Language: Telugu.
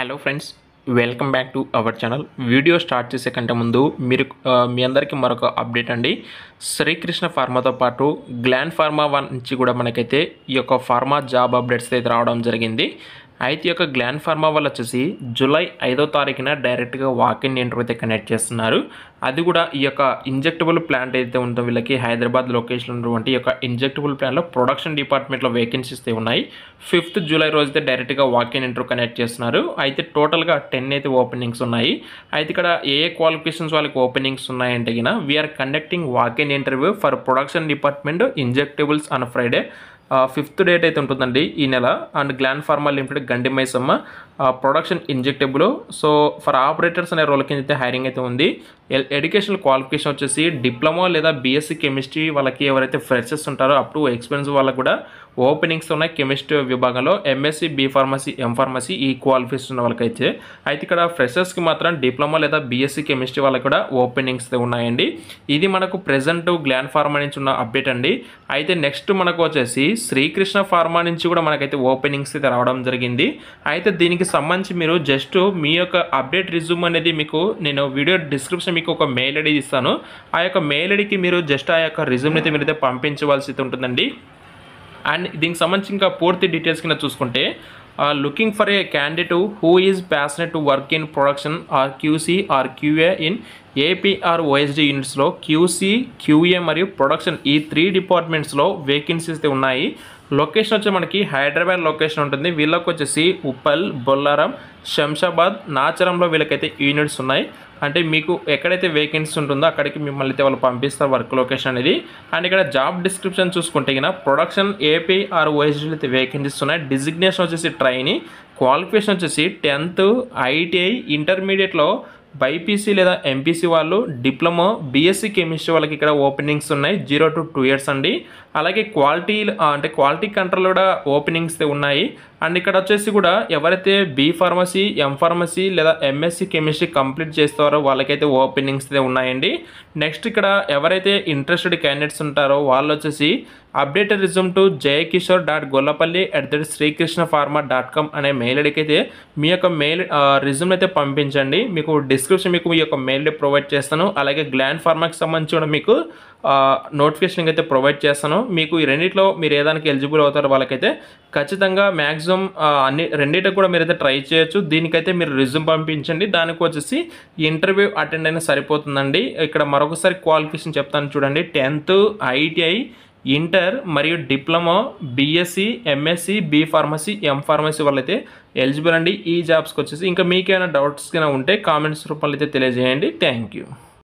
hello friends welcome back to our channel video start చేసే కంటే ముందు మీరు మీ అందరికీ మరొక అప్డేట్ అండి శ్రీకృష్ణ ఫార్మాతో పాటు గ్లాండ్ ఫార్మా వన్ నుంచి కూడా మనకైతే ఈ యొక్క ఫార్మా జాబ్ అప్డేట్స్ అయితే రావడం జరిగింది అయితే యొక్క గ్లాన్ ఫార్మా వాళ్ళు వచ్చేసి జూలై ఐదో తారీఖున డైరెక్ట్గా వాకిన్ ఇంటర్వ్యూ అయితే కనెక్ట్ చేస్తున్నారు అది కూడా ఈ యొక్క ఇంజెక్టబుల్ ప్లాంట్ అయితే ఉందో వీళ్ళకి హైదరాబాద్ లొకేషన్ ఉన్నటువంటి యొక్క ఇంజెక్టబుల్ ప్లాంట్లో ప్రొడక్షన్ డిపార్ట్మెంట్లో వేకెన్సీస్ అయితే ఉన్నాయి ఫిఫ్త్ జూలై అయితే డైరెక్ట్గా వాకిన్ ఇంటర్వ్యూ కనెక్ట్ చేస్తున్నారు అయితే టోటల్గా టెన్ అయితే ఓపెనింగ్స్ ఉన్నాయి అయితే ఇక్కడ ఏ ఏ క్వాలిఫికేషన్స్ వాళ్ళకి ఓపెనింగ్స్ ఉన్నాయంటే కన్నా we are conducting in interview for production department injectables on Friday fifth date అయితే ఉంటుందండి ఈ నెల and Gland Pharma limited Gandimaisamma production injectable so for operators అనే రోల్ కింద అయితే హైరింగ్ అయితే ఉంది ఎడ్యుకేషనల్ క్వాలిఫికేషన్ వచ్చేసి డిప్లొమా లేదా బీఎస్సీ కెమిస్ట్రీ వాళ్ళకి ఎవరైతే ఫ్రెషర్స్ ఉంటారో అప్ టు ఎక్స్పీరియన్స్ వాళ్ళకు కూడా ఓపెనింగ్స్ ఉన్నాయి కెమిస్ట్రీ విభాగంలో MSc B pharmacy M pharmacy ఈ క్వాలిఫికేషన్ ఉన్న వాళ్ళకైతే అయితే ఇక్కడ ఫ్రెషర్స్కి మాత్రం డిప్లొమా లేదా బీఎస్సీ కెమిస్ట్రీ వాళ్ళకి కూడా ఓపెనింగ్స్ ఉన్నాయండి ఇది మనకు ప్రెజెంట్ గ్లాండ్ ఫార్మా నుంచి ఉన్న అప్డేట్ అండి అయితే నెక్స్ట్ మనకు వచ్చేసి శ్రీకృష్ణ ఫార్మా నుంచి కూడా మనకైతే ఓపెనింగ్స్ అయితే రావడం జరిగింది అయితే దీనికి సంబంధించి మీరు జస్ట్ మీ యొక్క అప్డేట్ రిజ్యూమ్ అనేది మీకు నేను వీడియో డిస్క్రిప్షన్ మీకు ఒక మెయిల్ ఐడి ఇస్తాను ఆ యొక్క మెయిల్ ఐడికి మీరు జస్ట్ ఆ యొక్క రిజ్యూమ్ అయితే మీరైతే పంపించవలసి ఉంటుందండి అండ్ దీనికి సంబంధించి ఇంకా పూర్తి డీటెయిల్స్ కింద చూసుకుంటే are looking for a candidate who is passionate to work in production or QC or QA in APR or యూనిట్స్లో క్యూసీ క్యూఏ మరియు ప్రొడక్షన్ ఈ త్రీ డిపార్ట్మెంట్స్లో వేకెన్సీస్ అయితే ఉన్నాయి లొకేషన్ వచ్చి మనకి హైదరాబాద్ లొకేషన్ ఉంటుంది వీళ్ళకి వచ్చేసి ఉప్పల్ బొల్లారం శంషాబాద్ నాచరంలో వీళ్ళకైతే యూనిట్స్ ఉన్నాయి అంటే మీకు ఎక్కడైతే వేకెన్సీ ఉంటుందో అక్కడికి మిమ్మల్ని అయితే వాళ్ళు పంపిస్తారు వర్క్ లొకేషన్ అనేది అండ్ ఇక్కడ జాబ్ డిస్క్రిప్షన్ చూసుకుంటే కనుక ప్రొడక్షన్ ఏపీఆర్ ఓఎస్డీలు అయితే వేకెన్సీస్ ఉన్నాయి డిజిగ్నేషన్ వచ్చేసి ట్రై అయ్యాయి క్వాలిఫికేషన్ వచ్చేసి టెన్త్ ఐటీఐ ఇంటర్మీడియట్లో బైపీసీ లేదా ఎంపీసీ వాళ్ళు డిప్లొమా బీఎస్సీ కెమిస్ట్రీ వాళ్ళకి ఇక్కడ ఓపెనింగ్స్ ఉన్నాయి జీరో టు టూ ఇయర్స్ అండి అలాగే క్వాలిటీ అంటే క్వాలిటీ కంట్రోల్ కూడా ఓపెనింగ్స్ ఉన్నాయి అండ్ ఇక్కడ వచ్చేసి కూడా ఎవరైతే బీ ఫార్మసీ ఎం ఫార్మసీ లేదా ఎంఎస్సీ కెమిస్ట్రీ కంప్లీట్ చేస్తారో వాళ్ళకైతే ఓపెనింగ్స్ ఉన్నాయండి నెక్స్ట్ ఇక్కడ ఎవరైతే ఇంట్రెస్టెడ్ క్యాండిడేట్స్ ఉంటారో వాళ్ళు వచ్చేసి update resume to Jayakishore dot Gollapalli at the rate Srikrishna Pharma dot com అనే మెయిల్ ఐడికి అయితే మీ యొక్క మెయిల్ రిజ్యూమ్ అయితే పంపించండి మీకు డిస్క్రిప్షన్ మీకు మీ యొక్క మెయిల్ ప్రొవైడ్ చేస్తాను అలాగే గ్లాండ్ ఫార్మాకి సంబంధించి కూడా మీకు నోటిఫికేషన్ అయితే ప్రొవైడ్ చేస్తాను మీకు ఈ రెండింటిలో మీరు ఏదానికి ఎలిజిబుల్ అవుతారో వాళ్ళకైతే ఖచ్చితంగా మ్యాక్సిమం అన్ని రెండింటికి కూడా మీరైతే ట్రై చేయొచ్చు దీనికైతే మీరు రిజ్యూమ్ పంపించండి దానికి వచ్చేసి ఇంటర్వ్యూ అటెండ్ అయినా సరిపోతుందండి ఇక్కడ మరొకసారి క్వాలిఫికేషన్ చెప్తాను చూడండి టెన్త్ ఐటీఐ ఇంటర్ మరియు diploma BSc MSc B pharmacy M pharmacy వాళ్ళైతే ఎలిజిబుల్ అండి ఈ జాబ్స్కి వచ్చేసి ఇంకా మీకేమైనా డౌట్స్ కన్నా ఉంటే కామెంట్స్ రూపంలో అయితే తెలియజేయండి థ్యాంక్ యూ